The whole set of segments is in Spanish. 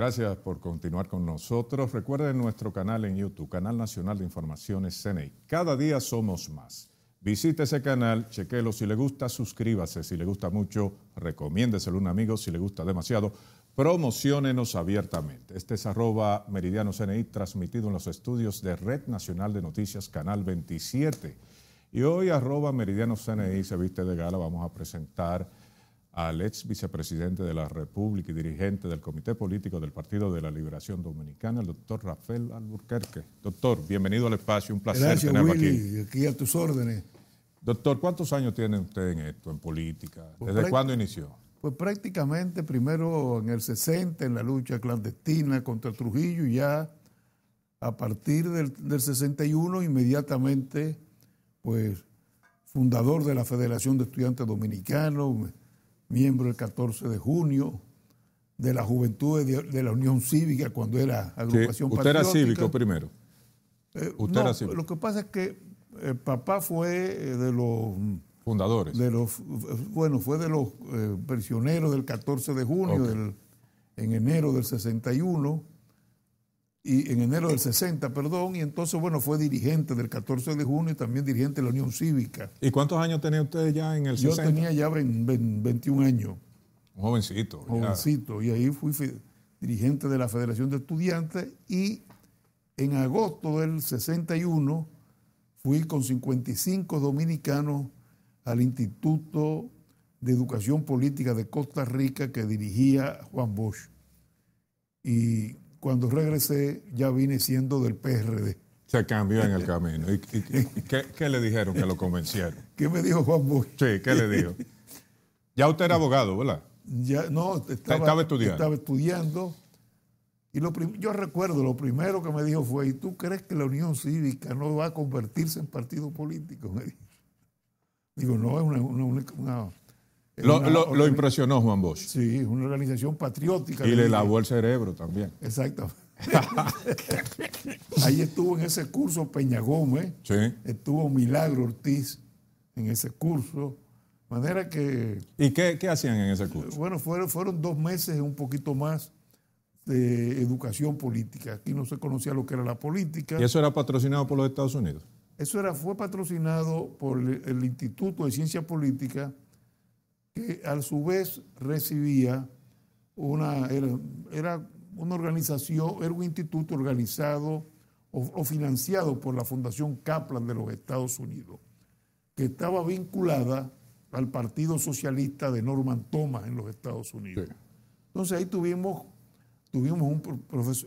Gracias por continuar con nosotros. Recuerden nuestro canal en YouTube, Canal Nacional de Informaciones CNI. E. Cada día somos más. Visite ese canal, chequelo. Si le gusta, suscríbase. Si le gusta mucho, recomiéndeselo a un amigo. Si le gusta demasiado, promocionenos abiertamente. Este es arroba Meridiano CNI, e, transmitido en los estudios de Red Nacional de Noticias, Canal 27. Y hoy arroba Meridiano CNI e se viste de gala. Vamos a presentar al ex vicepresidente de la República y dirigente del Comité Político del Partido de la Liberación Dominicana, el doctor Rafael Alburquerque. Doctor, bienvenido al espacio, un placer Gracias, tenerlo Willy, aquí. aquí a tus órdenes. Doctor, ¿cuántos años tiene usted en esto, en política? Pues ¿Desde cuándo inició? Pues prácticamente primero en el 60, en la lucha clandestina contra Trujillo, y ya a partir del, del 61, inmediatamente, pues fundador de la Federación de Estudiantes Dominicanos, miembro el 14 de junio de la Juventud de, la Unión Cívica cuando era agrupación sí, ¿Usted era cívico primero? Eh, usted era cívico. Lo que pasa es que el eh, papá fue eh, de los fundadores. De los, bueno, fue de los prisioneros del 14 de junio, del, en enero del 61 y en enero del 60, perdón, y entonces, bueno, fue dirigente del 14 de junio y también dirigente de la Unión Cívica. ¿Y cuántos años tenía usted ya en el 60? Yo tenía ya 21 años. Un jovencito. Jovencito, y ahí fui dirigente de la Federación de Estudiantes y en agosto del 61 fui con 55 dominicanos al Instituto de Educación Política de Costa Rica que dirigía Juan Bosch. Y cuando regresé ya vine siendo del PRD. Se cambió en el camino. ¿Y, y qué le dijeron que lo convencieron? ¿Qué me dijo Juan Bosch? Sí, ¿qué le dijo? Ya usted era abogado, ¿verdad? Ya, no, estaba, estudiando. Estaba estudiando. Y lo yo recuerdo, lo primero que me dijo fue, ¿y tú crees que la Unión Cívica no va a convertirse en partido político? Me dijo. Digo, no, es una, lo, impresionó Juan Bosch. Sí, es una organización patriótica. Y le lavó el cerebro también. Exacto. Ahí estuvo en ese curso Peña Gómez. ¿eh? Sí. Estuvo Milagro Ortiz en ese curso. manera que... ¿Y qué, hacían en ese curso? Bueno, fueron, fueron dos meses, un poquito más, de educación política. Aquí no se conocía lo que era la política. ¿Y eso era patrocinado por los Estados Unidos? Eso era, fue patrocinado por el Instituto de Ciencia Política que a su vez recibía una, era, una organización, era un instituto organizado o, financiado por la Fundación Kaplan de los Estados Unidos, que estaba vinculada al Partido Socialista de Norman Thomas en los Estados Unidos. Entonces ahí tuvimos tuvimos un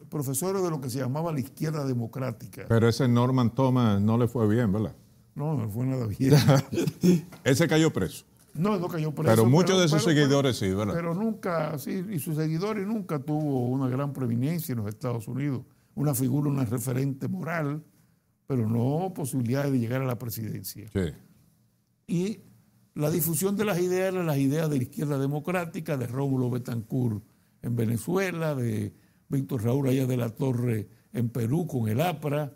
profesor, de lo que se llamaba la izquierda democrática. Pero ese Norman Thomas no le fue bien, ¿verdad? No, no fue nada bien. ese cayó preso. No, no cayó Pero muchos de sus seguidores sí, ¿verdad? Pero nunca, sí, y sus seguidores nunca tuvo una gran preeminencia en los Estados Unidos. Una figura, una referente moral, pero no posibilidades de llegar a la presidencia. Sí. Y la difusión de las ideas las ideas de la izquierda democrática, de Rómulo Betancourt en Venezuela, de Víctor Raúl Allá de la Torre en Perú con el APRA,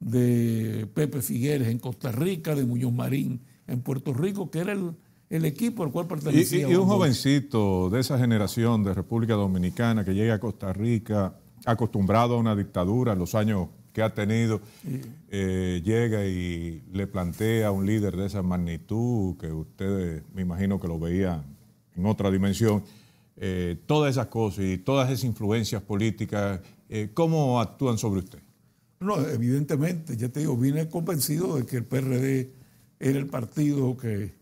de Pepe Figueres en Costa Rica, de Muñoz Marín en Puerto Rico, que era el el equipo al cual pertenecía. Y, un jovencito de esa generación de República Dominicana que llega a Costa Rica acostumbrado a una dictadura en los años que ha tenido, eh, llega y le plantea a un líder de esa magnitud, que ustedes me imagino que lo veían en otra dimensión, eh, todas esas cosas y todas esas influencias políticas, eh, ¿cómo actúan sobre usted? No, evidentemente, ya te digo, vine convencido de que el PRD era el partido que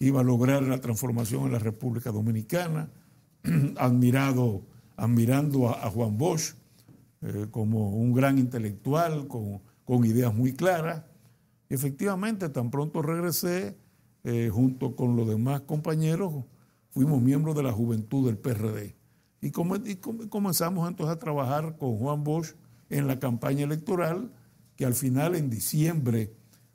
iba a lograr la transformación en la República Dominicana, admirado, admirando a, Juan Bosch eh, como un gran intelectual con, ideas muy claras. Efectivamente, tan pronto regresé, eh, junto con los demás compañeros, fuimos miembros de la juventud del PRD. Y, comenzamos entonces a trabajar con Juan Bosch en la campaña electoral, que al final, en diciembre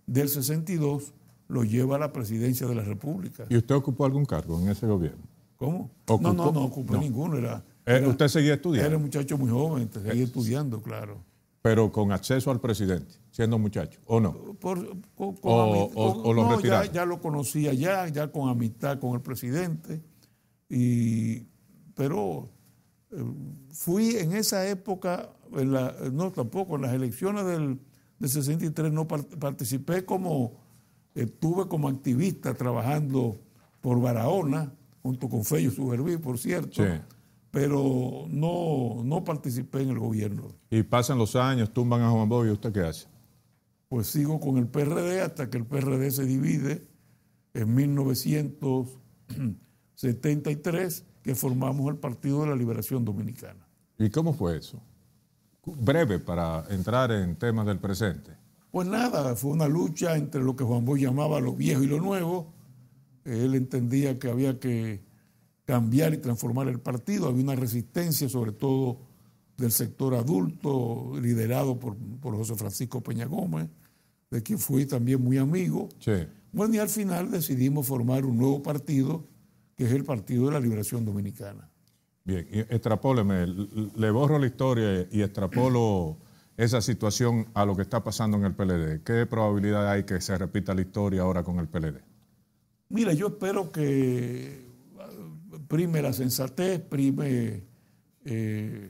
del 62, lo lleva a la presidencia de la República. ¿Y usted ocupó algún cargo en ese gobierno? ¿Cómo? No, no, no ocupé ninguno. Eh, era, ¿Usted seguía estudiando? Era un muchacho muy joven, seguía estudiando, claro. Pero con acceso al presidente, siendo muchacho, ¿o no? Por, o, o, ya, lo conocía ya, ya con amistad con el presidente. Y, pero eh, fui en esa época, no tampoco, en las elecciones del, del 63 no participé como Estuve como activista trabajando por Barahona, junto con Fello Suberví, por cierto. Pero no, participé en el gobierno. Y pasan los años, tumban a Juan Bobo y usted qué hace? Pues sigo con el PRD hasta que el PRD se divide en 1973, que formamos el Partido de la Liberación Dominicana. ¿Y cómo fue eso? Breve para entrar en temas del presente. Pues nada, fue una lucha entre lo que Juan Bosch llamaba lo viejo y lo nuevo. Él entendía que había que cambiar y transformar el partido. Había una resistencia, sobre todo del sector adulto, liderado por, José Francisco Peña Gómez, de quien fui también muy amigo. Bueno, y al final decidimos formar un nuevo partido, que es el Partido de la Liberación Dominicana. Bien, extrapóleme, le borro la historia y extrapolo esa situación a lo que está pasando en el PLD? ¿Qué probabilidad hay que se repita la historia ahora con el PLD? Mira, yo espero que eh, prime la sensatez, prime eh,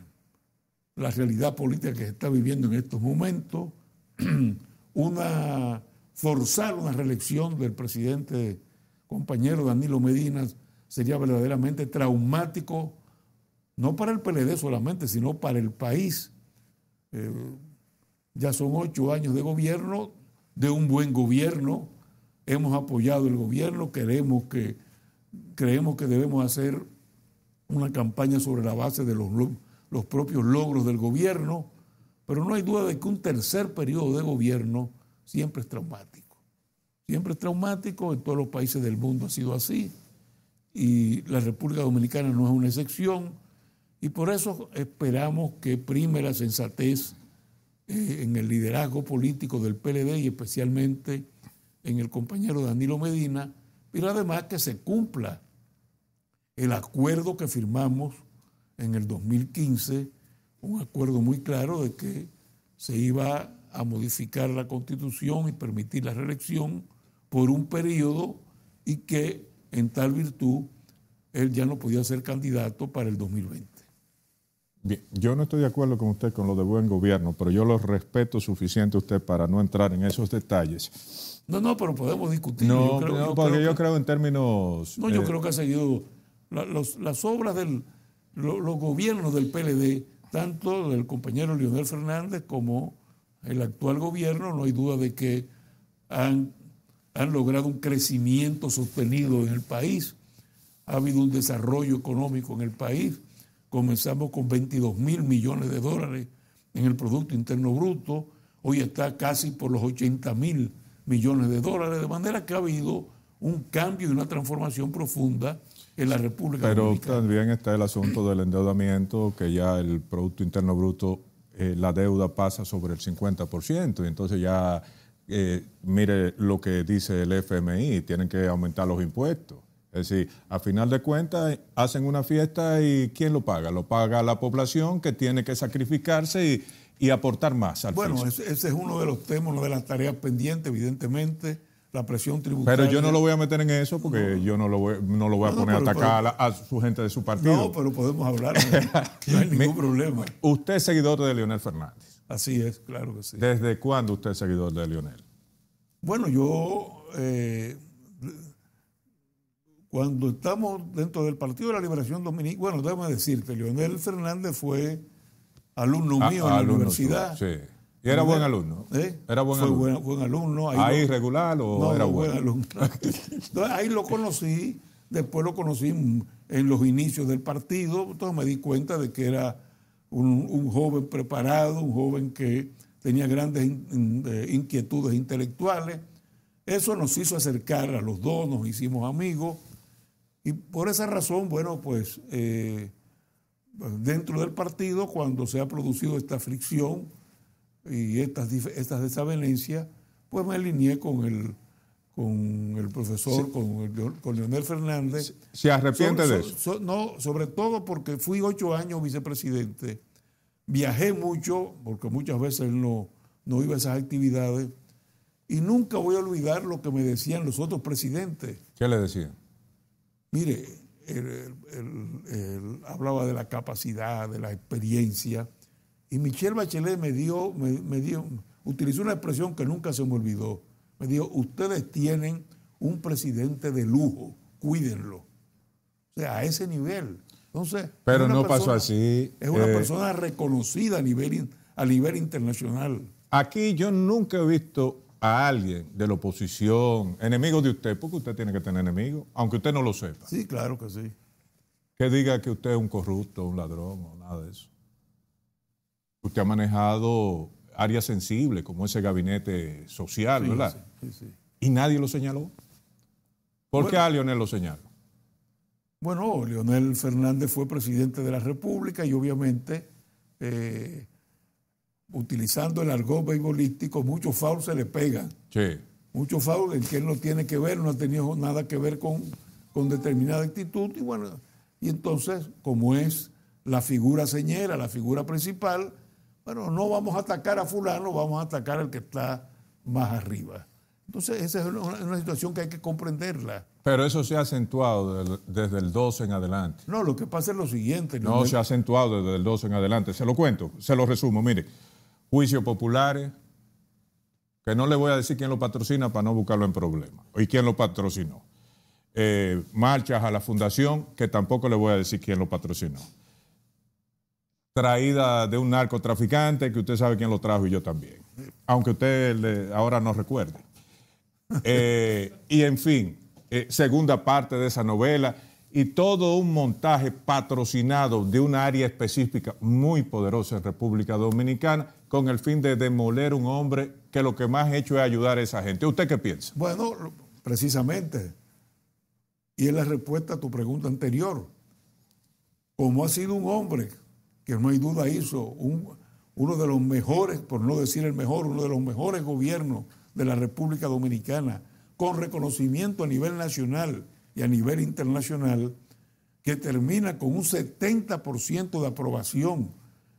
la realidad política que se está viviendo en estos momentos, una, forzar una reelección del presidente compañero Danilo Medina sería verdaderamente traumático, no para el PLD solamente, sino para el país Em, ya son ocho años de gobierno, de un buen gobierno. Hemos apoyado el gobierno, queremos que, creemos que debemos hacer una campaña sobre la base de los, los propios logros del gobierno, pero no hay duda de que un tercer periodo de gobierno siempre es traumático. Siempre es traumático, en todos los países del mundo ha sido así, y la República Dominicana no es una excepción y por eso esperamos que prime la sensatez eh, en el liderazgo político del PLD y especialmente en el compañero Danilo Medina, pero además que se cumpla el acuerdo que firmamos en el 2015, un acuerdo muy claro de que se iba a modificar la constitución y permitir la reelección por un periodo y que en tal virtud él ya no podía ser candidato para el 2020 yo no estoy de acuerdo con usted con lo de buen gobierno, pero yo lo respeto suficiente usted para no entrar en esos detalles. No, no, pero podemos discutir. No, yo creo, en términos... No, yo eh, creo que ha seguido las obras de los gobiernos del PLD, tanto del compañero Leonel Fernández como el actual gobierno, no hay duda de que han, han logrado un crecimiento sostenido en el país, ha habido un desarrollo económico en el país, comenzamos con 22 mil millones de dólares en el Producto Interno Bruto, hoy está casi por los 80 mil millones de dólares, de manera que ha habido un cambio y una transformación profunda en la República Pero también está el asunto del endeudamiento, que ya el Producto Interno Bruto, eh, la deuda pasa sobre el 50%, y entonces ya, eh, mire lo que dice el FMI, tienen que aumentar los impuestos. Es decir, a final de cuentas hacen una fiesta y ¿quién lo paga? Lo paga la población que tiene que sacrificarse y, aportar más. Al bueno, ese, es uno de los temas, una de las tareas pendientes, evidentemente, la presión tributaria. Pero yo no lo voy a meter en eso porque yo no lo voy, no lo voy a poner a atacar a, su gente de su partido. No, pero podemos hablar, no hay ningún problema. Usted es seguidor de Leonel Fernández. Así es, claro que sí. ¿Desde cuándo usted es seguidor de Leonel? Bueno, yo... Eh, cuando estamos dentro del Partido de la Liberación Dominicana, bueno, déjame decirte, Leonel Fernández fue alumno ah, mío en la universidad. Sí. ¿Y era buen alumno? ¿Eh? ¿Era buen alumno? Buen, buen alumno. Ahí, regular o no, era buen? alumno. ahí lo conocí, después lo conocí en los inicios del partido, entonces me di cuenta de que era un, joven preparado, un joven que tenía grandes inquietudes intelectuales. Eso nos hizo acercar a los dos, nos hicimos amigos y por esa razón, bueno, pues eh, dentro del partido, cuando se ha producido esta fricción y estas, estas desavenencias, pues me alineé con el, con el profesor, con, Leonel Fernández. ¿Se arrepiente de eso? no, sobre todo porque fui ocho años vicepresidente, viajé mucho, porque muchas veces no, no iba a esas actividades, y nunca voy a olvidar lo que me decían los otros presidentes. ¿Qué le decían? Mire, hablaba de la capacidad, de la experiencia, y Michelle Bachelet me dio, me, dio, utilizó una expresión que nunca se me olvidó. Me dijo, ustedes tienen un presidente de lujo, cuídenlo. O sea, a ese nivel. Pero no pasó así. Es una eh, persona reconocida a nivel, a nivel internacional. Aquí yo nunca he visto a alguien de la oposición, enemigo de usted, porque usted tiene que tener enemigos, aunque usted no lo sepa. Sí, claro que sí. Que diga que usted es un corrupto, un ladrón o nada de eso. Usted ha manejado áreas sensibles como ese gabinete social, ¿verdad? Sí, sí, y nadie lo señaló. ¿Por qué a Leonel lo señaló? Bueno, Leonel Fernández fue presidente de la República y obviamente eh, utilizando el argot beibolístico, muchos fouls se le pegan. Sí. Muchos fouls en que él no tiene que ver, no ha tenido nada que ver con, determinada actitud. Y bueno, y entonces, como es la figura señera, la figura principal, bueno, no vamos a atacar a fulano, vamos a atacar al que está más arriba. Entonces, esa es una, situación que hay que comprenderla. Pero eso se ha acentuado desde, el 12 en adelante. No, lo que pasa es lo siguiente. no se ha acentuado desde el 12 en adelante. Se lo cuento, se lo resumo. Mire, juicios populares, que no le voy a decir quién lo patrocina para no buscarlo en problemas, y quién lo patrocinó. Eh, marchas a la fundación, que tampoco le voy a decir quién lo patrocinó. Traída de un narcotraficante, que usted sabe quién lo trajo y yo también, aunque usted ahora no recuerde. Eh, y en fin, eh, segunda parte de esa novela y todo un montaje patrocinado de un área específica muy poderosa en República Dominicana con el fin de demoler un hombre que lo que más ha hecho es ayudar a esa gente. ¿Usted qué piensa? Bueno, precisamente. Y es la respuesta a tu pregunta anterior. Como ha sido un hombre que no hay duda hizo uno de los mejores, por no decir el mejor, uno de los mejores gobiernos de la República Dominicana, con reconocimiento a nivel nacional y a nivel internacional, que termina con un 70% de aprobación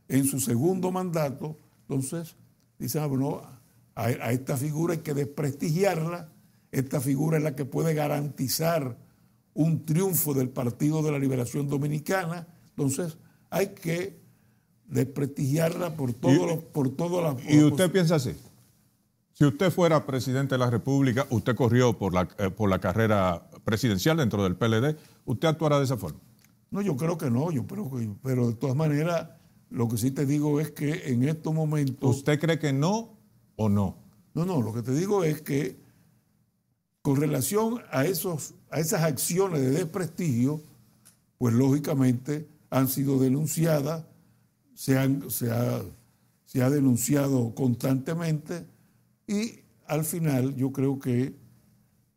en su segundo mandato, entonces, dice ah, bueno, a, esta figura hay que desprestigiarla, esta figura es la que puede garantizar un triunfo del Partido de la Liberación Dominicana, entonces hay que desprestigiarla por todos por todas las. ¿Y usted piensa así? Si usted fuera presidente de la República, usted corrió por la, eh, por la carrera presidencial dentro del PLD, ¿usted actuará de esa forma? No, yo creo que no, yo creo que, pero de todas maneras lo que sí te digo es que en estos momentos... ¿Usted cree que no o no? No, no, lo que te digo es que con relación a, esos, a esas acciones de desprestigio, pues lógicamente han sido denunciadas, se, han, se, ha, se ha denunciado constantemente y al final yo creo que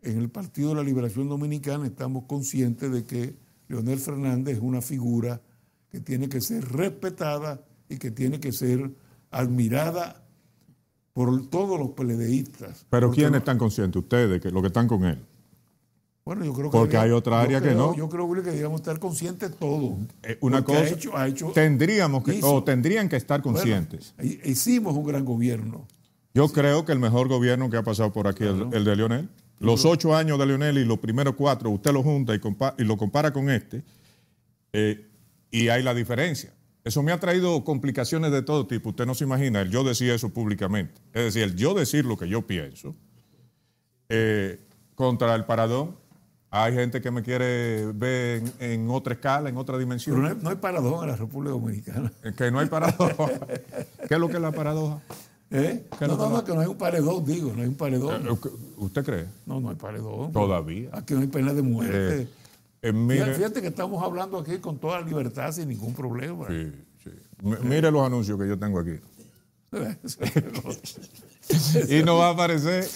en el Partido de la Liberación Dominicana estamos conscientes de que Leonel Fernández es una figura que tiene que ser respetada y que tiene que ser admirada por todos los peledeístas. Pero ¿quiénes están conscientes? Ustedes, que los que están con él. Bueno, yo creo que. Porque hay otra área que no. Yo creo, que digamos estar conscientes todos. Eh, una cosa. hecho, tendríamos que, o tendrían que estar conscientes. hicimos un gran gobierno. Yo creo que el mejor gobierno que ha pasado por aquí es el, de Lionel. Los ocho años de Lionel y los primeros cuatro, usted lo junta y, lo compara con este. Eh, y hay la diferencia. Eso me ha traído complicaciones de todo tipo. Usted no se imagina el yo decía eso públicamente. Es decir, el yo decir lo que yo pienso eh, contra el paradón. Hay gente que me quiere ver en, otra escala, en otra dimensión. Pero no hay, paradón en la República Dominicana. Que no hay paradoja. ¿Qué es lo que es la paradoja? ¿Eh? No, no, que no hay un paredón, digo, no hay un paredón. Eh, ¿Usted cree? No, no hay paredón. Todavía. Aquí no hay pena de muerte. Eh, fíjate que estamos hablando aquí con toda libertad, sin ningún problema. Sí, sí. Mire los anuncios que yo tengo aquí. y no va a aparecer.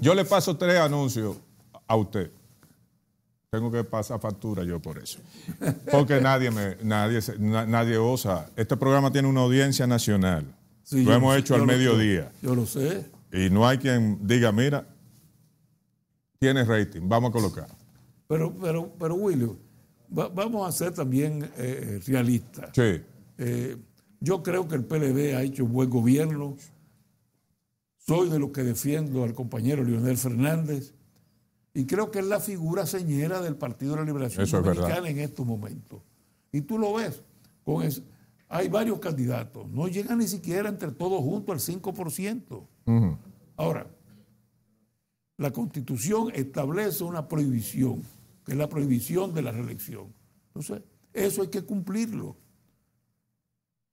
Yo le paso tres anuncios a usted. Tengo que pasar factura yo por eso. Porque nadie, me, nadie, nadie osa. Este programa tiene una audiencia nacional. lo hemos hecho al mediodía. yo lo sé. Y no hay quien diga, mira, tiene rating, vamos a colocar. Pero, pero, pero William, vamos a ser también eh, realistas. Sí. Eh, yo creo que el PLD ha hecho un buen gobierno. Soy de los que defiendo al compañero Leonel Fernández. Y creo que es la figura señera del Partido de la Liberación Dominicana en estos momentos. Y tú lo ves. Con hay varios candidatos. No llegan ni siquiera entre todos juntos al 5%. Ahora, la Constitución establece una prohibición que es la prohibición de la reelección. Entonces, eso hay que cumplirlo,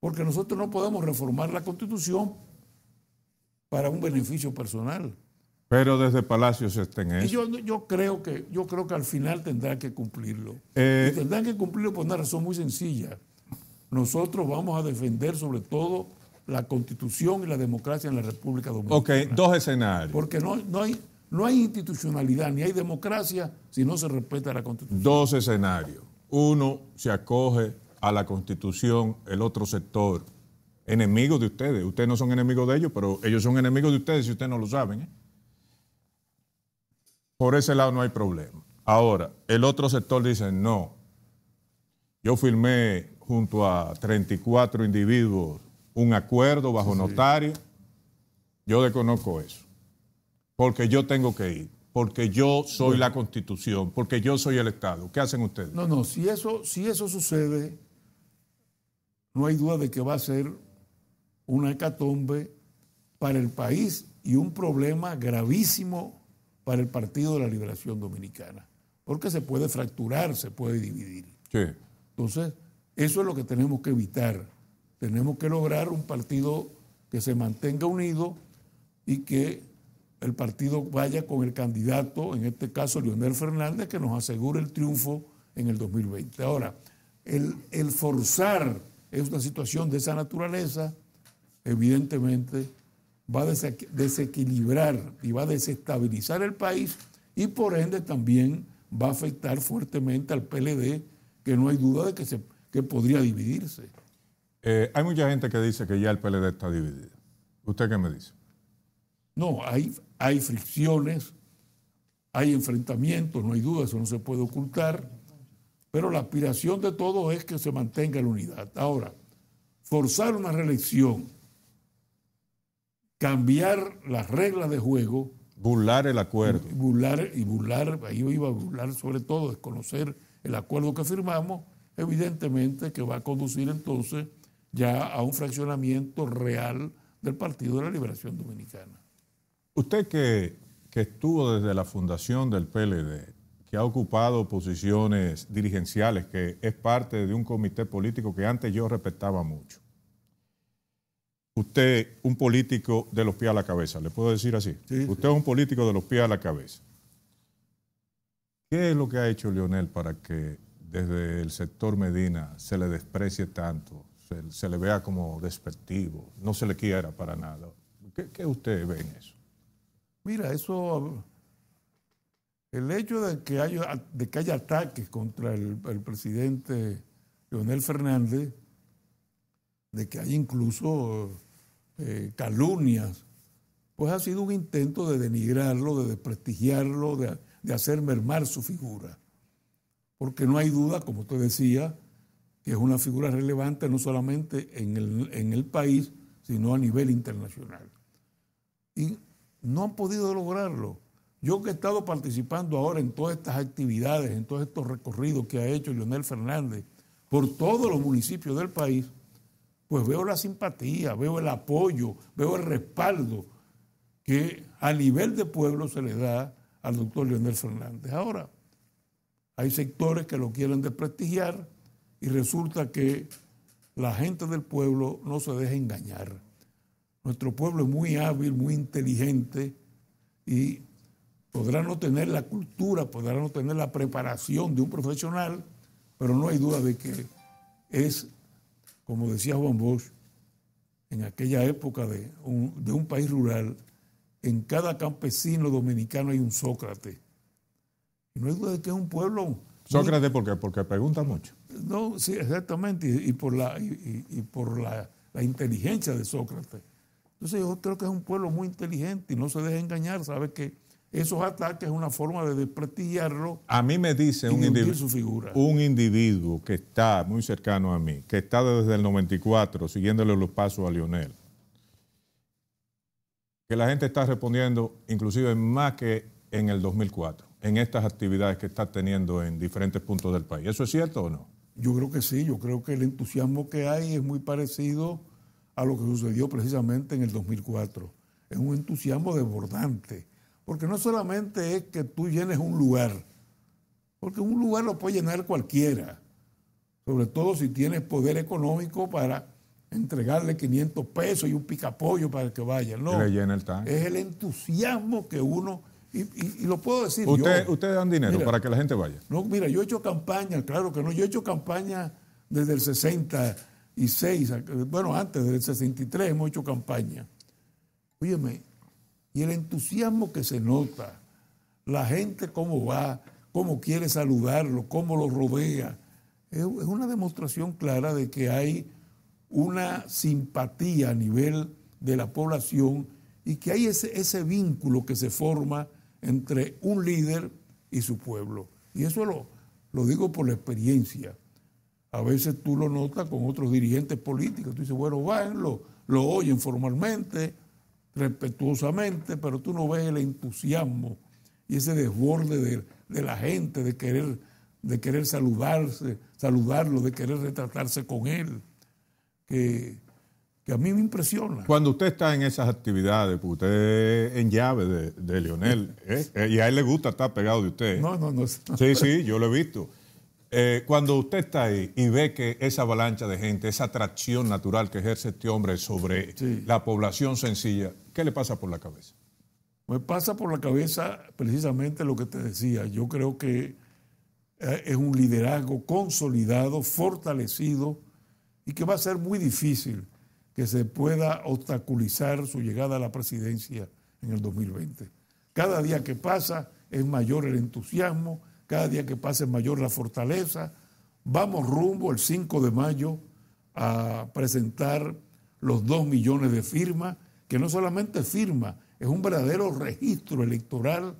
porque nosotros no podemos reformar la constitución para un beneficio personal. Pero desde Palacios se estén eso. yo, creo que, yo creo que al final tendrán que cumplirlo. Eh, y tendrán que cumplirlo por una razón muy sencilla. Nosotros vamos a defender sobre todo la constitución y la democracia en la República Dominicana. Ok, dos escenarios. Porque no, no hay, no hay institucionalidad ni hay democracia si no se respeta la Constitución. Dos escenarios. Uno se acoge a la Constitución, el otro sector, enemigo de ustedes. Ustedes no son enemigos de ellos, pero ellos son enemigos de ustedes si ustedes no lo saben. ¿eh? Por ese lado no hay problema. Ahora, el otro sector dice, no, yo firmé junto a 34 individuos un acuerdo bajo notario, yo desconozco eso porque yo tengo que ir, porque yo soy la Constitución, porque yo soy el Estado. ¿Qué hacen ustedes? No, no, si eso, si eso sucede, no hay duda de que va a ser una hecatombe para el país y un problema gravísimo para el Partido de la Liberación Dominicana, porque se puede fracturar, se puede dividir. Sí. Entonces, eso es lo que tenemos que evitar. Tenemos que lograr un partido que se mantenga unido y que el partido vaya con el candidato, en este caso Leonel Fernández, que nos asegure el triunfo en el 2020. Ahora, el, forzar es una situación de esa naturaleza, evidentemente va a desequilibrar y va a desestabilizar el país y por ende también va a afectar fuertemente al PLD, que no hay duda de que, se, podría dividirse. Eh, hay mucha gente que dice que ya el PLD está dividido. ¿Usted qué me dice? No, hay, fricciones, hay enfrentamientos, no hay duda, eso no se puede ocultar, pero la aspiración de todos es que se mantenga la unidad. Ahora, forzar una reelección, cambiar las reglas de juego. Burlar el acuerdo. Burlar, y burlar, ahí iba a burlar sobre todo, desconocer el acuerdo que firmamos, evidentemente que va a conducir entonces ya a un fraccionamiento real del Partido de la Liberación Dominicana. Usted que, estuvo desde la fundación del PLD, que ha ocupado posiciones dirigenciales, que es parte de un comité político que antes yo respetaba mucho. Usted, un político de los pies a la cabeza, le puedo decir así. usted es un político de los pies a la cabeza. ¿Qué es lo que ha hecho Leonel para que desde el sector Medina se le desprecie tanto, se, le vea como despectivo, no se le quiera para nada? ¿Qué, qué usted ve en eso? Mira, eso, el hecho de que haya, ataques contra el, presidente Leonel Fernández, de que haya incluso eh, calumnias, pues ha sido un intento de denigrarlo, de desprestigiarlo, de, hacer mermar su figura. Porque no hay duda, como usted decía, que es una figura relevante no solamente en el, en el país, sino a nivel internacional. Y no han podido lograrlo. Yo que he estado participando ahora en todas estas actividades, en todos estos recorridos que ha hecho Leonel Fernández por todos los municipios del país, pues veo la simpatía, veo el apoyo, veo el respaldo que a nivel de pueblo se le da al doctor Leonel Fernández. Ahora, hay sectores que lo quieren desprestigiar y resulta que la gente del pueblo no se deja engañar. Nuestro pueblo es muy hábil, muy inteligente y podrá no tener la cultura, podrá no tener la preparación de un profesional, pero no hay duda de que es, como decía Juan Bosch, en aquella época de un, país rural, en cada campesino dominicano hay un Sócrates. no hay duda de que es un pueblo... Sócrates, ¿por Porque pregunta mucho. No, sí, exactamente, y, por, la, por la inteligencia de Sócrates. Entonces yo creo que es un pueblo muy inteligente y no se deja engañar, sabe que esos ataques es una forma de desprestigiarlo. A mí me dice un individuo, un individuo que está muy cercano a mí, que está desde el 94 siguiéndole los pasos a Lionel, que la gente está respondiendo inclusive más que en el 2004, en estas actividades que está teniendo en diferentes puntos del país. ¿Eso es cierto o no? Yo creo que sí, yo creo que el entusiasmo que hay es muy parecido a lo que sucedió precisamente en el 2004. Es un entusiasmo desbordante, porque no solamente es que tú llenes un lugar, porque un lugar lo puede llenar cualquiera, sobre todo si tienes poder económico para entregarle 500 pesos y un picapollo para que vaya. No, el tanque. es el entusiasmo que uno... Y, lo puedo decir Ustedes dan dinero para que la gente vaya. No, mira, yo he hecho campaña, claro que no. Yo he hecho campaña desde el 60 y seis bueno, antes del 63 hemos hecho campaña. Óyeme, y el entusiasmo que se nota, la gente cómo va, cómo quiere saludarlo, cómo lo rodea, es una demostración clara de que hay una simpatía a nivel de la población y que hay ese, ese vínculo que se forma entre un líder y su pueblo. Y eso lo, lo digo por la experiencia. A veces tú lo notas con otros dirigentes políticos. Tú dices, bueno, van, lo, oyen formalmente, respetuosamente, pero tú no ves el entusiasmo y ese desborde de, la gente de querer, de querer saludarse, saludarlo, de querer retratarse con él, que, que, a mí me impresiona. Cuando usted está en esas actividades, usted es en llave de, de Leonel, ¿eh? y a él le gusta estar pegado de usted. No, no, no. Sí, sí, yo lo he visto. Eh, cuando usted está ahí y ve que esa avalancha de gente, esa atracción natural que ejerce este hombre sobre la población sencilla, ¿qué le pasa por la cabeza? Me pasa por la cabeza precisamente lo que te decía. Yo creo que eh, es un liderazgo consolidado, fortalecido y que va a ser muy difícil que se pueda obstaculizar su llegada a la presidencia en el 2020. Cada día que pasa es mayor el entusiasmo, cada día que pase mayor la fortaleza. Vamos rumbo el 5 de mayo a presentar los 2 millones de firmas, que no solamente firma, es un verdadero registro electoral,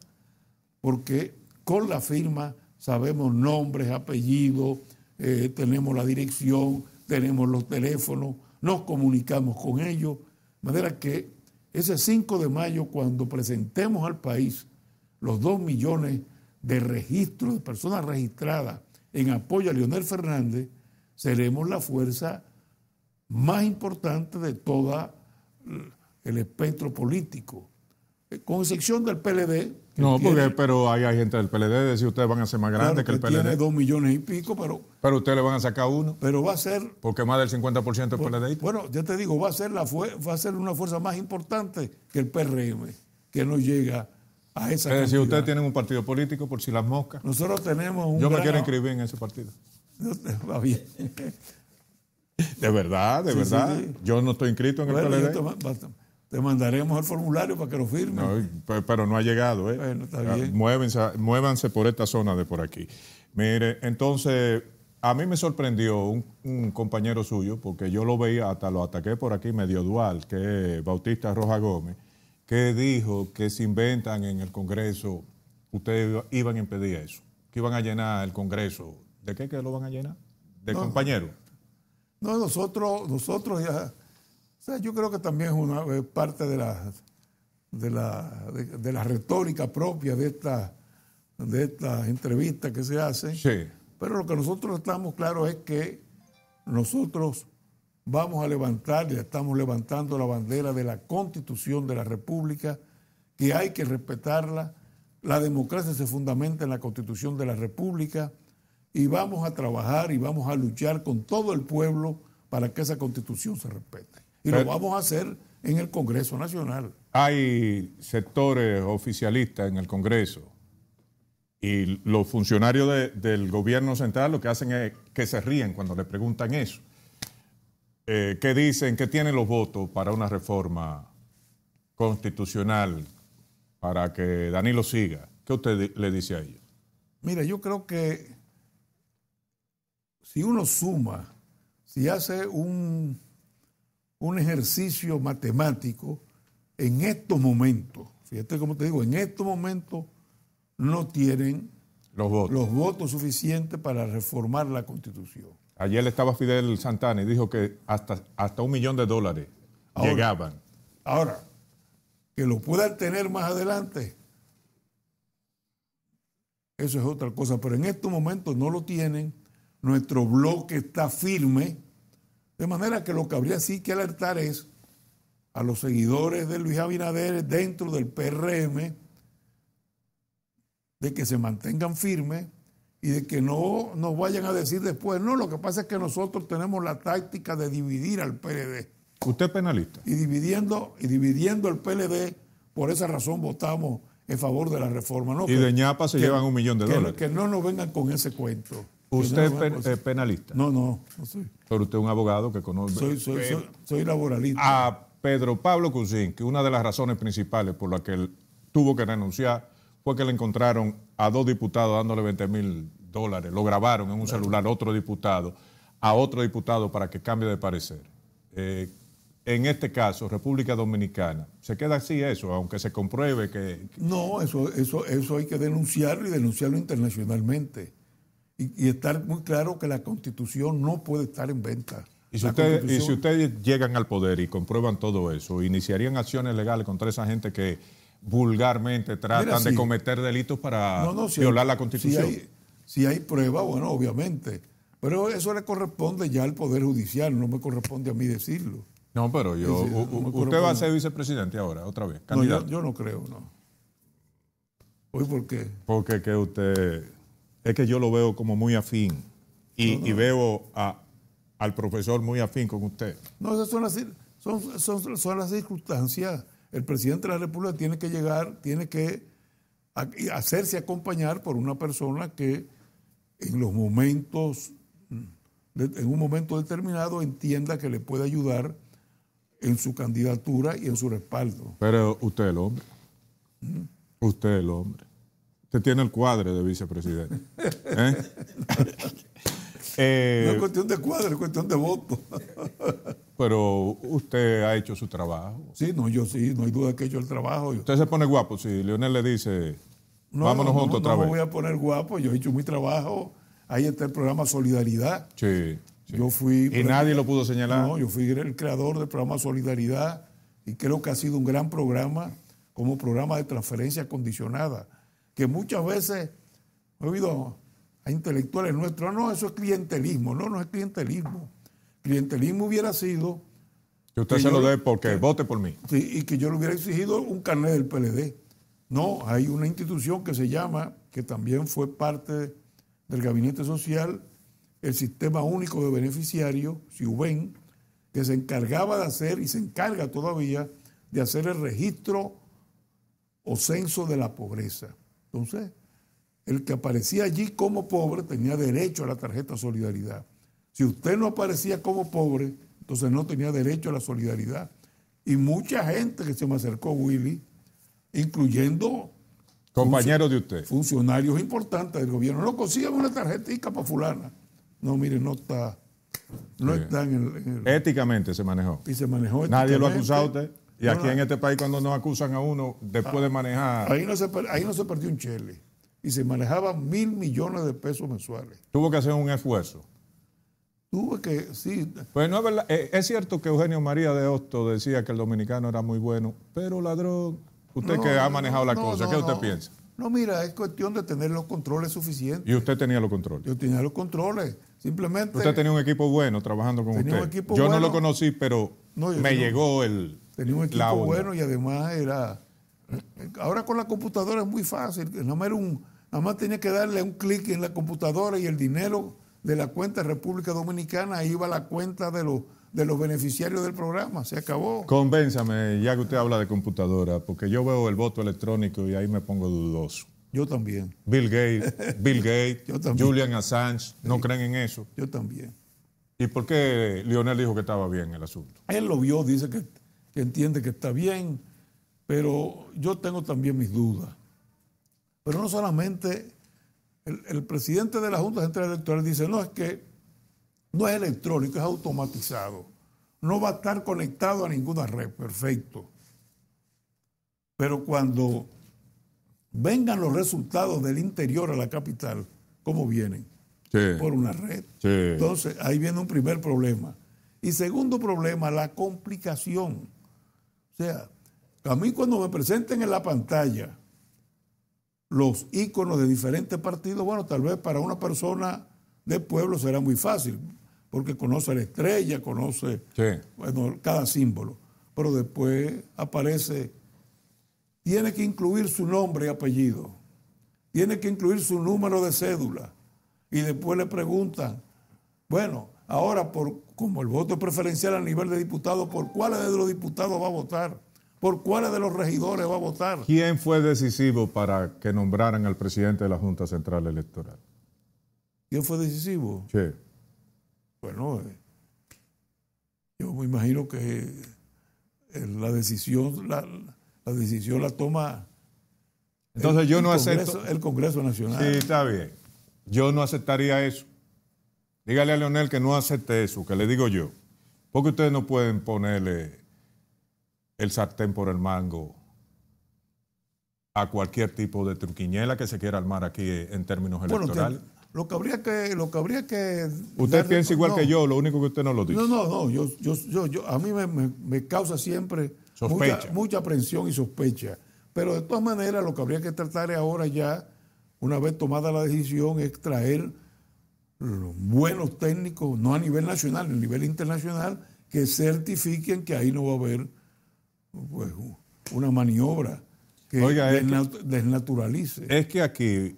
porque con la firma sabemos nombres, apellidos, eh, tenemos la dirección, tenemos los teléfonos, nos comunicamos con ellos. De manera que ese 5 de mayo, cuando presentemos al país los 2 millones de registro de personas registradas en apoyo a Leonel Fernández, seremos la fuerza más importante de todo el espectro político, con excepción del PLD. No, porque pero hay, gente del PLD, si ustedes van a ser más grandes que, el PLD. Tiene dos millones y pico, pero... Pero ustedes le van a sacar uno. Pero va a ser... Porque más del 50% del PLD. Bueno, ya te digo, va a, ser la, va a ser una fuerza más importante que el PRM, que no llega a Es decir, ustedes tienen un partido político por si las moscas. Nosotros tenemos un. Yo me quiero inscribir en ese partido. va bien. De verdad, de verdad. Yo no estoy inscrito en el PLD. Te mandaremos el formulario para que lo firme. pero no ha llegado, ¿eh? Bueno, ah, muévanse por esta zona de por aquí. Mire, entonces, a mí me sorprendió un, un, compañero suyo, porque yo lo veía, hasta lo ataqué por aquí, medio dual, que es Bautista Roja Gómez ¿Qué dijo que se inventan en el Congreso, ustedes iban a impedir eso, que iban a llenar el Congreso. ¿De qué que lo van a llenar? ¿De compañeros? No, nosotros, nosotros ya, o sea, yo creo que también es una parte de la, de la, de, la retórica propia de esta, de estas entrevistas que se hace. Sí. Pero lo que nosotros estamos claros es que nosotros vamos a levantar, ya estamos levantando la bandera de la constitución de la República, que hay que respetarla. La democracia se fundamenta en la constitución de la República y vamos a trabajar y vamos a luchar con todo el pueblo para que esa constitución se respete. Y lo vamos a hacer en el Congreso Nacional. Hay sectores oficialistas en el Congreso y los funcionarios del gobierno central lo que hacen es que se ríen cuando le preguntan eso. Eh, ¿Qué dicen qué tienen los votos para una reforma constitucional para que Danilo siga. ¿Qué usted le dice a ellos? Mira, yo creo que si uno suma, si hace un, un ejercicio matemático, en estos momentos, fíjate como te digo, en estos momentos no tienen los votos suficientes para reformar la constitución. Ayer estaba Fidel Santana y dijo que hasta, hasta un millón de dólares llegaban. Ahora, que lo puedan tener más adelante, eso es otra cosa, pero en estos momentos no lo tienen, nuestro bloque está firme, de manera que lo que habría sí que alertar es a los seguidores de Luis Abinader dentro del PRM de que se mantengan firmes y de que no nos vayan a decir después, no, lo que pasa es que nosotros tenemos la táctica de dividir al PLD. Usted es penalista. Y dividiendo, y dividiendo el PLD, por esa razón votamos en favor de la reforma. No, y de ñapa se llevan un millón de dólares. Que no nos vengan con ese cuento. ¿Usted pues es, penalista? No, no, no soy. Pero usted es un abogado que conoce... Soy, soy, laboralista. A Pedro Pablo Cusín, que una de las razones principales por las que él tuvo que renunciar fue que le encontraron a dos diputados dándole 20 mil dólares, lo grabaron en un celular otro diputado, a otro diputado para que cambie de parecer. Eh, en este caso, República Dominicana, ¿se queda así eso, aunque se compruebe que... No, eso, eso, eso hay que denunciarlo y denunciarlo internacionalmente. Y, estar muy claro que la constitución no puede estar en venta. y si ustedes llegan al poder y comprueban todo eso, ¿iniciarían acciones legales contra esa gente que vulgarmente tratan de cometer delitos para violar la Constitución. Si hay, si prueba, bueno, obviamente. Pero eso le corresponde ya al Poder Judicial, no me corresponde a mí decirlo. No, pero yo. usted va a ser vicepresidente ahora, otra vez. yo, no creo, no. ¿Hoy por qué? Porque que usted. Es que yo lo veo como muy afín. Y, veo a, al profesor muy afín con usted. No, esas son las, son, son las circunstancias el presidente de la República tiene que llegar, tiene que hacerse acompañar por una persona que en los momentos, en un momento determinado, entienda que le puede ayudar en su candidatura y en su respaldo. Pero usted es el hombre. Usted es el hombre. Usted tiene el cuadro de vicepresidente. ¿Eh? Eh, no es cuestión de cuadro, es cuestión de voto. pero usted ha hecho su trabajo. Sí, no, yo sí, no hay duda que he hecho el trabajo. Usted se pone guapo si Leonel le dice, vámonos juntos otra vez. No me voy a poner guapo, yo he hecho mi trabajo. Ahí está el programa Solidaridad. Sí. Yo fui. Y nadie lo pudo señalar. No, yo fui el creador del programa Solidaridad y creo que ha sido un gran programa como programa de transferencia condicionada, que muchas veces, he oído intelectuales nuestros, no, eso es clientelismo, no, no es clientelismo. Clientelismo hubiera sido... Que usted se lo dé porque vote por mí. Sí, y que yo le hubiera exigido un carnet del PLD. No, hay una institución que se llama, que también fue parte del Gabinete Social, el Sistema Único de Beneficiarios, SIUBEN, que se encargaba de hacer y se encarga todavía de hacer el registro o censo de la pobreza. Entonces, el que aparecía allí como pobre tenía derecho a la tarjeta solidaridad. Si usted no aparecía como pobre, entonces no tenía derecho a la solidaridad. Y mucha gente que se me acercó, Willy, incluyendo... Compañeros de usted. Funcionarios importantes del gobierno. No consigan una tarjetita para fulana. No, mire, no está... No está en Éticamente se manejó. Y se manejó Nadie lo ha acusado usted. Y aquí en este país cuando nos acusan a uno después de ah, manejar... Ahí no se, ahí no se perdió un chele y se manejaban mil millones de pesos mensuales. Tuvo que hacer un esfuerzo. Tuve que, sí. Pues no es verdad. Eh, es cierto que Eugenio María de Hosto decía que el dominicano era muy bueno, pero ladrón, usted que ha manejado la cosa, ¿qué usted piensa? No, mira, es cuestión de tener los controles suficientes. ¿Y usted tenía los controles? Yo tenía los controles. Simplemente. Usted tenía un equipo bueno trabajando con usted. yo no lo conocí, pero me llegó el. Tenía un equipo bueno y además era. Ahora con la computadora es muy fácil. No era un Nada más tenía que darle un clic en la computadora y el dinero de la cuenta de República Dominicana iba a la cuenta de los de los beneficiarios del programa. Se acabó. Convénzame, ya que usted habla de computadora, porque yo veo el voto electrónico y ahí me pongo dudoso. Yo también. Bill Gates, Bill Gates, yo también. Julian Assange, ¿no creen en eso? Yo también. ¿Y por qué Lionel dijo que estaba bien el asunto? Él lo vio, dice que entiende que está bien, pero yo tengo también mis dudas. Pero no solamente el, presidente de la Junta Central Electoral dice, no, es que no es electrónico, es automatizado. No va a estar conectado a ninguna red, perfecto. Pero cuando vengan los resultados del interior a la capital, ¿cómo vienen? Por una red. Entonces, ahí viene un primer problema. Y segundo problema, la complicación. O sea, a mí cuando me presenten en la pantalla los iconos de diferentes partidos, bueno, tal vez para una persona de pueblo será muy fácil, porque conoce la estrella, conoce bueno, cada símbolo, pero después aparece, tiene que incluir su nombre y apellido, tiene que incluir su número de cédula, y después le preguntan, bueno, ahora por, como el voto preferencial a nivel de diputado, ¿por cuál de los diputados va a votar? ¿Por cuál de los regidores va a votar? ¿Quién fue decisivo para que nombraran al presidente de la Junta Central Electoral? ¿Quién fue decisivo? Sí. Bueno, eh, yo me imagino que eh, la decisión la, decisión la toma. Entonces yo no Congreso, El Congreso Nacional. Sí, está bien. Yo no aceptaría eso. Dígale a Leonel que no acepte eso, que le digo yo. Porque ustedes no pueden ponerle el sartén por el mango a cualquier tipo de truquiñela que se quiera armar aquí en términos electorales. lo que habría que, lo que habría que. Usted piensa igual que yo, lo único que usted no lo dice. No, no, no. Yo, yo, a mí me, causa siempre mucha, mucha, aprensión y sospecha. Pero de todas maneras, lo que habría que tratar ahora ya, una vez tomada la decisión, es traer los buenos técnicos, no a nivel nacional, a nivel internacional, que certifiquen que ahí no va a haber pues, una maniobra que desnaturalice. Es que aquí,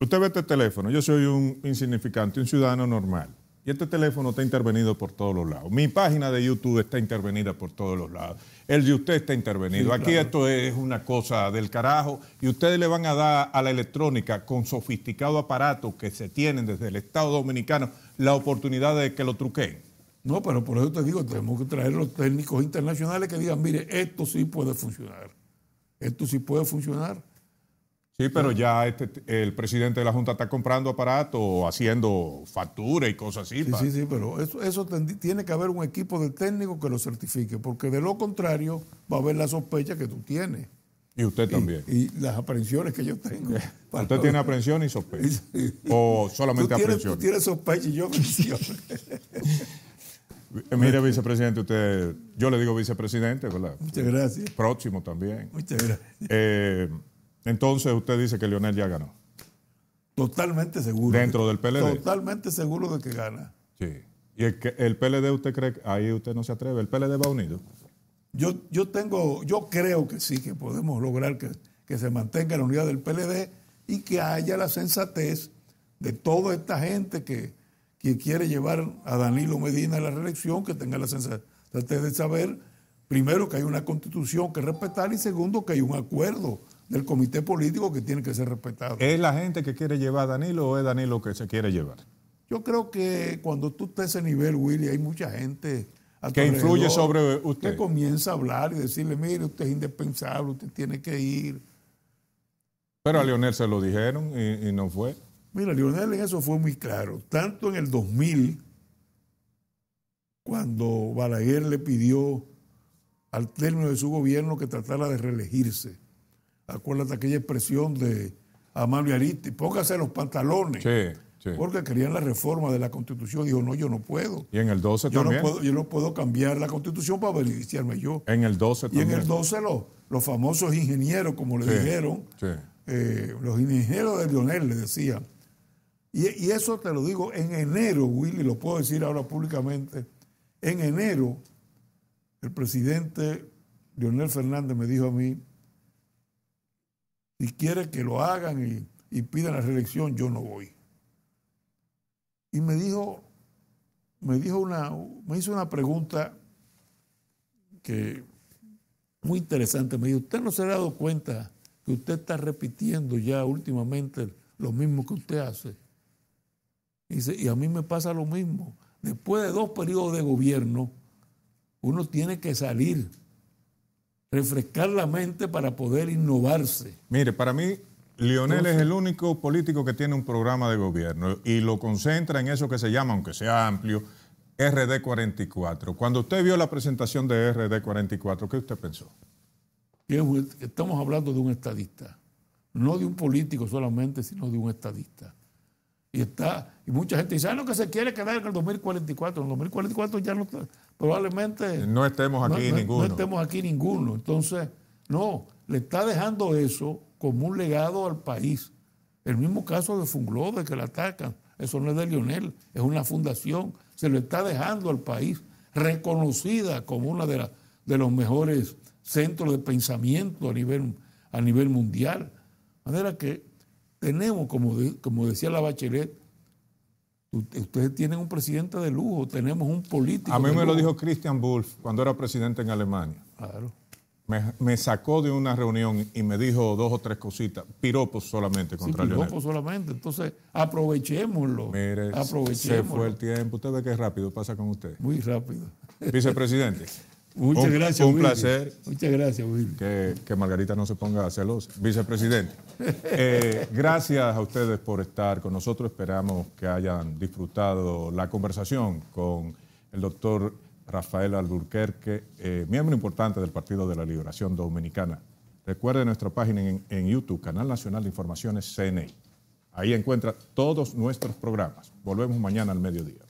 usted ve este teléfono, yo soy un insignificante, un ciudadano normal. Y este teléfono está intervenido por todos los lados. Mi página de YouTube está intervenida por todos los lados. El de usted está intervenido. Aquí esto es una cosa del carajo. Y ustedes le van a dar a la electrónica con sofisticado aparato que se tienen desde el Estado Dominicano la oportunidad de que lo truquen. No, pero por eso te digo, tenemos que traer los técnicos internacionales que digan, mire, esto sí puede funcionar. Esto sí puede funcionar. Sí, pero ya este, el presidente de la Junta está comprando aparatos, haciendo factura y cosas así. Sí, sí, sí, pero eso, eso tiene que haber un equipo de técnicos que lo certifique, porque de lo contrario va a haber la sospecha que tú tienes. Y usted también. Y, las aprensiones que yo tengo. Eh, ¿Usted tiene aprensión y sospecha? ¿O solamente aprensión Tú tienes sospecha y yo aprensión. Eh, mire, vicepresidente, usted, yo le digo vicepresidente, ¿verdad? Muchas gracias. Próximo también. Muchas gracias. Eh, entonces usted dice que Leonel ya ganó. Totalmente seguro. Dentro del PLD. Totalmente seguro de que gana. Sí. ¿Y el, PLD usted cree, que ahí usted no se atreve, el PLD va unido? Yo, yo tengo, yo creo que sí, que podemos lograr que, que se mantenga la unidad del PLD y que haya la sensatez de toda esta gente que que quiere llevar a Danilo Medina a la reelección, que tenga la sensación de saber, primero, que hay una constitución que respetar y segundo, que hay un acuerdo del comité político que tiene que ser respetado. ¿Es la gente que quiere llevar a Danilo o es Danilo que se quiere llevar? Yo creo que cuando tú estás a ese nivel, Willy, hay mucha gente que influye sobre usted. comienza a hablar y decirle, mire, usted es indispensable, usted tiene que ir. Pero a Leonel se lo dijeron y no fue. Mira, Lionel en eso fue muy claro. Tanto en el 2000, cuando Balaguer le pidió al término de su gobierno que tratara de reelegirse. Acuérdate aquella expresión de Amalio Aristi, póngase los pantalones. Sí, sí. Porque querían la reforma de la Constitución. Dijo, no, yo no puedo. Y en el 12 yo No puedo, yo no puedo cambiar la Constitución para beneficiarme yo. En el 12 también. Y en el 12 los, los famosos ingenieros, como le dijeron, eh, los ingenieros de Lionel le decían, y, eso te lo digo, en enero, Willy, lo puedo decir ahora públicamente, en enero el presidente Leonel Fernández me dijo a mí, si quiere que lo hagan y, pidan la reelección, yo no voy. Y me dijo, me dijo una, me hizo una pregunta que muy interesante. Me dijo, ¿usted no se ha dado cuenta que usted está repitiendo ya últimamente lo mismo que usted hace? y a mí me pasa lo mismo. Después de dos periodos de gobierno, uno tiene que salir, refrescar la mente para poder innovarse. Mire, para mí, Lionel es el único político que tiene un programa de gobierno y lo concentra en eso que se llama, aunque sea amplio, RD 44. Cuando usted vio la presentación de RD 44, ¿qué usted pensó? Estamos hablando de un estadista, no de un político solamente, sino de un estadista. Y está y mucha gente dice, ah, lo que se quiere quedar en el 2044. En el 2044 ya no, probablemente... No estemos aquí ninguno. No, estemos aquí ninguno. Entonces, no, le está dejando eso como un legado al país. El mismo caso de Funglode que la atacan. Eso no es de Lionel, es una fundación. Se lo está dejando al país, reconocida como una de, de los mejores centros de pensamiento a nivel, a nivel mundial. De manera que tenemos, como, como decía la Bachelet, ustedes tienen un presidente de lujo, tenemos un político. A mí me lo dijo Christian Wolf cuando era presidente en Alemania. Claro. Me, sacó de una reunión y me dijo dos o tres cositas, piropos solamente contra sí, Piropos solamente, entonces aprovechémoslo. Mire, aprovechémoslo. se fue el tiempo. Usted ve que rápido pasa con usted. Muy rápido. Vicepresidente. Muchas gracias. Un placer. Muchas gracias, Que, Margarita no se ponga celosa. Vicepresidente, eh, gracias a ustedes por estar con nosotros. Esperamos que hayan disfrutado la conversación con el doctor Rafael Alburquerque, eh, miembro importante del Partido de la Liberación Dominicana. Recuerde nuestra página en, en YouTube, Canal Nacional de Informaciones CNI. Ahí encuentra todos nuestros programas. Volvemos mañana al mediodía.